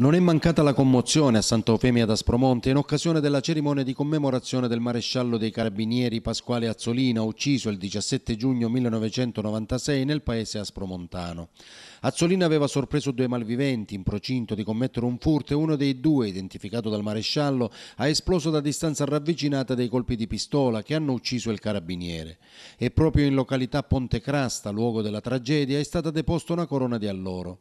Non è mancata la commozione a Santa Sant'Eufemia d'Aspromonte in occasione della cerimonia di commemorazione del maresciallo dei carabinieri Pasquale Azzolina, ucciso il 17 giugno 1996 nel paese aspromontano. Azzolina aveva sorpreso due malviventi in procinto di commettere un furto e uno dei due, identificato dal maresciallo, ha esploso da distanza ravvicinata dei colpi di pistola che hanno ucciso il carabiniere. E proprio in località Ponte Crasta, luogo della tragedia, è stata deposta una corona di alloro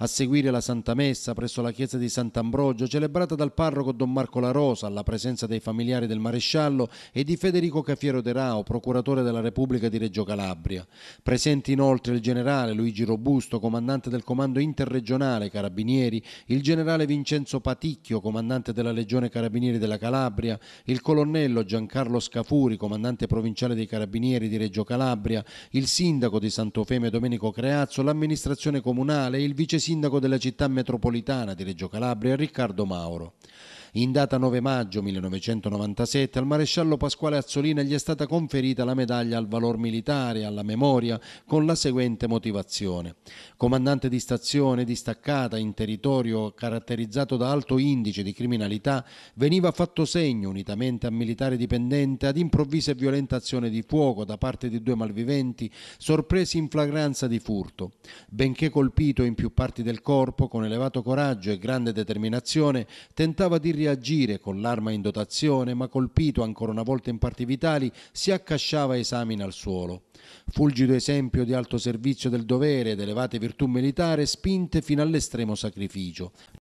a seguire la Santa Messa presso la chiesa di Sant'Ambrogio celebrata dal parroco Don Marco La Rosa alla presenza dei familiari del maresciallo e di Federico Cafiero De Rao, procuratore della Repubblica di Reggio Calabria. Presenti inoltre il generale Luigi Robusto, comandante del comando interregionale Carabinieri, il generale Vincenzo Paticchio, comandante della Legione Carabinieri della Calabria, il colonnello Giancarlo Scafuri, comandante provinciale dei Carabinieri di Reggio Calabria, il sindaco di Santofeme Domenico Creazzo, l'amministrazione comunale e il vice sindaco della città metropolitana di Reggio Calabria Riccardo Mauro. In data 9 maggio 1997 al maresciallo Pasquale Azzolina gli è stata conferita la medaglia al valor militare, alla memoria, con la seguente motivazione. Comandante di stazione distaccata in territorio caratterizzato da alto indice di criminalità, veniva fatto segno, unitamente a militare dipendente, ad improvvise e di fuoco da parte di due malviventi sorpresi in flagranza di furto. Benché colpito in più parti del corpo, con elevato coraggio e grande determinazione, tentava di reagire con l'arma in dotazione, ma colpito ancora una volta in parti vitali, si accasciava esamina al suolo. Fulgido esempio di alto servizio del dovere ed elevate virtù militare spinte fino all'estremo sacrificio.